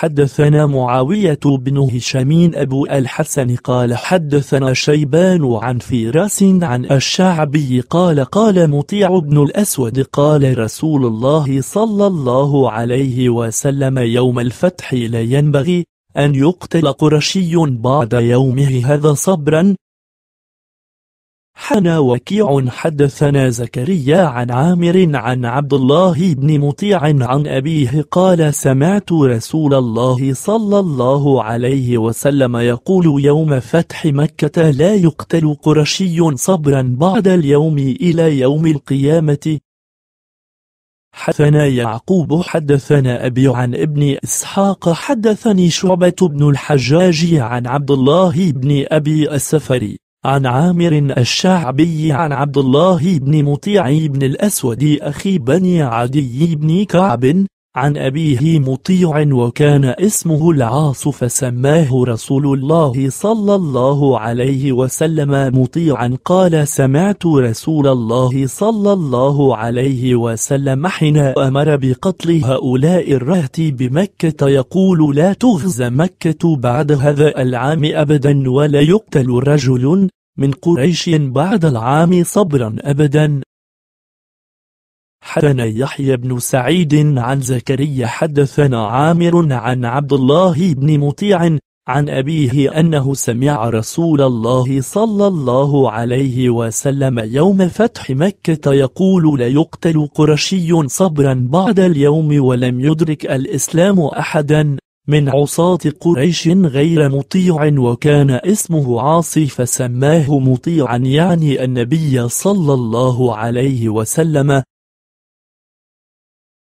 حدثنا معاوية بن هشام أبو الحسن قال حدثنا شيبان عن فراس عن الشعبي قال قال مطيع بن الأسود قال رسول الله صلى الله عليه وسلم يوم الفتح لا ينبغي أن يقتل قرشي بعد يومه هذا صبرا حنا وكيع حدثنا زكريا عن عامر عن عبد الله بن مطيع عن أبيه قال سمعت رسول الله صلى الله عليه وسلم يقول يوم فتح مكة لا يقتل قرشي صبرا بعد اليوم إلى يوم القيامة حدثنا يعقوب حدثنا أبي عن ابن إسحاق حدثني شعبة بن الحجاج عن عبد الله بن أبي السفري عن عامر الشعبي عن عبد الله بن مطيع بن الأسود أخي بني عدي بن كعب عن أبيه مطيع وكان اسمه العاص فسماه رسول الله صلى الله عليه وسلم مطيعا قال سمعت رسول الله صلى الله عليه وسلم حين أمر بقتل هؤلاء الرهة بمكة يقول لا تغزى مكة بعد هذا العام أبدا ولا يقتل رجل من قريش بعد العام صبرا أبدا حدثنا يحيى بن سعيد عن زكريا حدثنا عامر عن عبد الله بن مطيع عن أبيه أنه سمع رسول الله صلى الله عليه وسلم يوم فتح مكة يقول لا يقتل قرشي صبرا بعد اليوم ولم يدرك الإسلام أحدا من عصاة قريش غير مطيع وكان اسمه عاصي فسماه مطيعا يعني النبي صلى الله عليه وسلم